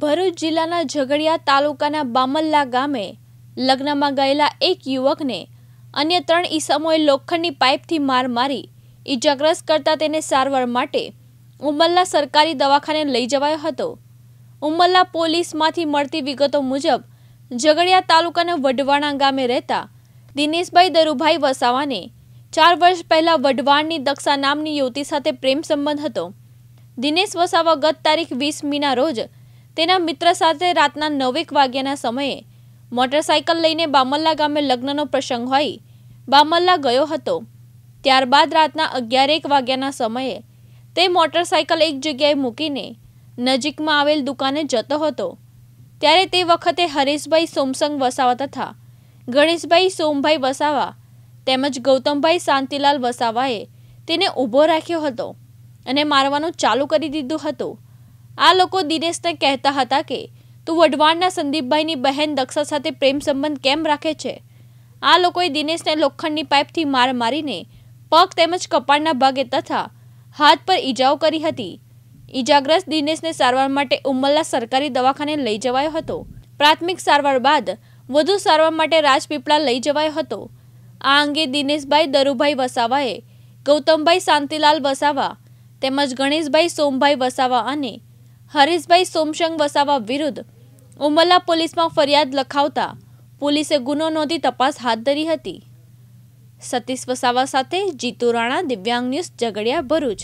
ભરૂચ જિલ્લાના ઝઘડિયા તાલુકાના બામલ્લા ગામે લગ્નમાં ગયેલા એક યુવકને અન્ય ત્રણ ઈસમોએ લોખંડની પાઇપથી માર મારી ઇજાગ્રસ્ત કરતા તેને સારવાર માટે ઉમલ્લા સરકારી દવાખાને લઈ જવાયો હતો ઉમલ્લા પોલીસમાંથી મળતી વિગતો મુજબ ઝઘડિયા તાલુકાના વઢવાણા ગામે રહેતા દિનેશભાઈ દરુભાઈ વસાવાને ચાર વર્ષ પહેલાં વઢવાણની દક્ષા નામની યુવતી સાથે પ્રેમ સંબંધ હતો દિનેશ વસાવા ગત તારીખ વીસ મીના રોજ તેના મિત્ર સાથે રાતના નવેક વાગ્યાના સમયે મોટરસાયકલ લઈને બામલ્લા ગામે લગ્નનો પ્રસંગ હોય બામલ્લા ગયો હતો ત્યારબાદ રાતના અગિયારેક વાગ્યાના સમયે તે મોટરસાયકલ એક જગ્યાએ મૂકીને નજીકમાં આવેલ દુકાને જતો હતો ત્યારે તે વખતે હરીશભાઈ સોમસંગ વસાવા તથા ગણેશભાઈ સોમભાઈ વસાવા તેમજ ગૌતમભાઈ શાંતિલાલ વસાવાએ તેને ઊભો રાખ્યો હતો અને મારવાનું ચાલુ કરી દીધું હતું આ લોકો દિનેશને કહેતા હતા કે તું વઢવાણના સંદીપભાઈની બહેન દક્ષા સાથે પ્રેમ સંબંધ કેમ રાખે છે આ લોકોએ દિનેશને લોખંડની પાઇપથી માર મારીને પગ તેમજ કપાળના ભાગે તથા હાથ પર ઈજાઓ કરી હતી ઈજાગ્રસ્ત દિનેશને સારવાર માટે ઉમલના સરકારી દવાખાને લઈ જવાયો હતો પ્રાથમિક સારવાર બાદ વધુ સારવાર માટે રાજપીપળા લઈ જવાયો હતો આ અંગે દિનેશભાઈ દરુભાઈ વસાવાએ ગૌતમભાઈ શાંતિલાલ વસાવા તેમજ ગણેશભાઈ સોમભાઈ વસાવા અને હરીશભાઈ સોમસંગ વસાવા વિરુદ્ધ ઉમરલા પોલીસમાં ફરિયાદ લખાવતા પોલીસે ગુનો નોંધી તપાસ હાથ ધરી હતી સતીશ વસાવા સાથે જીતુ રાણા દિવ્યાંગ ન્યૂઝ ઝઘડિયા ભરૂચ